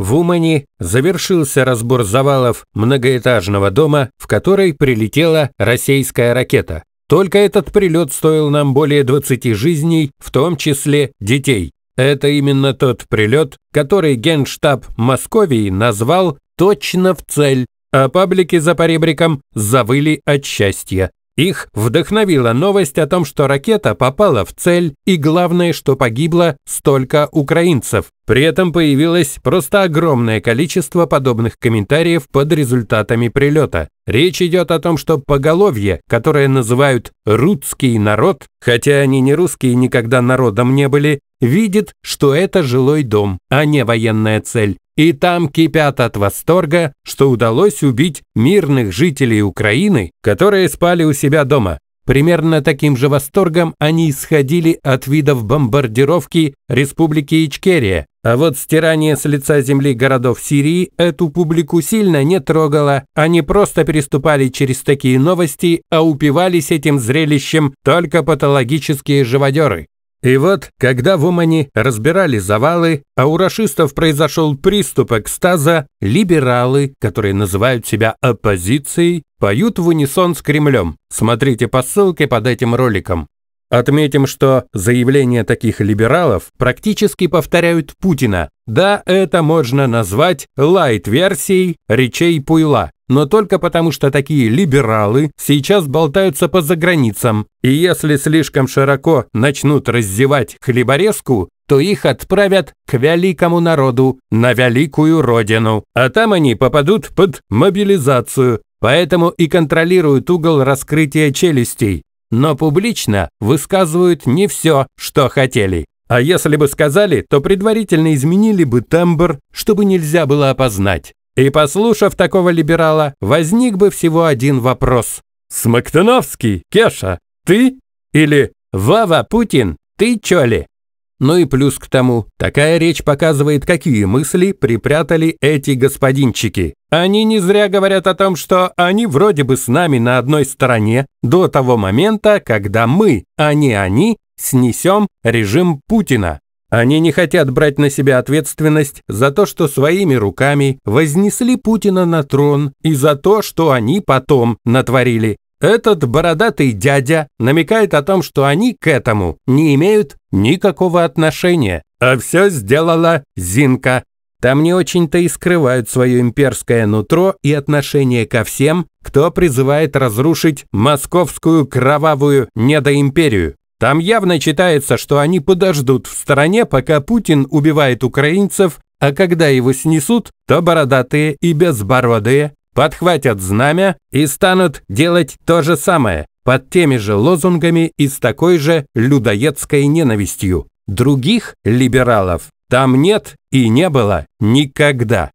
В Умани завершился разбор завалов многоэтажного дома, в который прилетела российская ракета. Только этот прилет стоил нам более 20 жизней, в том числе детей. Это именно тот прилет, который генштаб Московии назвал «точно в цель», а паблики за поребриком завыли от счастья. Их вдохновила новость о том, что ракета попала в цель и главное, что погибло столько украинцев. При этом появилось просто огромное количество подобных комментариев под результатами прилета. Речь идет о том, что поголовье, которое называют «русский народ», хотя они не русские никогда народом не были, видит, что это жилой дом, а не военная цель, и там кипят от восторга, что удалось убить мирных жителей Украины, которые спали у себя дома. Примерно таким же восторгом они исходили от видов бомбардировки Республики Ичкерия, а вот стирание с лица земли городов Сирии эту публику сильно не трогало, они просто переступали через такие новости, а упивались этим зрелищем только патологические живодеры. И вот, когда в Умани разбирали завалы, а у рашистов произошел приступ экстаза, либералы, которые называют себя оппозицией, поют в унисон с Кремлем. Смотрите по ссылке под этим роликом. Отметим, что заявления таких либералов практически повторяют Путина. Да, это можно назвать лайт-версией речей Пуйла но только потому, что такие либералы сейчас болтаются по заграницам, и если слишком широко начнут раздевать хлеборезку, то их отправят к великому народу, на великую родину. А там они попадут под мобилизацию, поэтому и контролируют угол раскрытия челюстей, но публично высказывают не все, что хотели. А если бы сказали, то предварительно изменили бы тембр, чтобы нельзя было опознать. И послушав такого либерала, возник бы всего один вопрос. «Смоктуновский, Кеша, ты?» Или «Вова Путин, ты чё ли?» Ну и плюс к тому, такая речь показывает, какие мысли припрятали эти господинчики. Они не зря говорят о том, что они вроде бы с нами на одной стороне до того момента, когда мы, а не они, снесем режим Путина. Они не хотят брать на себя ответственность за то, что своими руками вознесли Путина на трон и за то, что они потом натворили. Этот бородатый дядя намекает о том, что они к этому не имеют никакого отношения, а все сделала Зинка. Там не очень-то и скрывают свое имперское нутро и отношение ко всем, кто призывает разрушить московскую кровавую недоимперию. Там явно читается, что они подождут в стороне, пока Путин убивает украинцев, а когда его снесут, то бородатые и безбородые подхватят знамя и станут делать то же самое под теми же лозунгами и с такой же людоедской ненавистью. Других либералов там нет и не было никогда.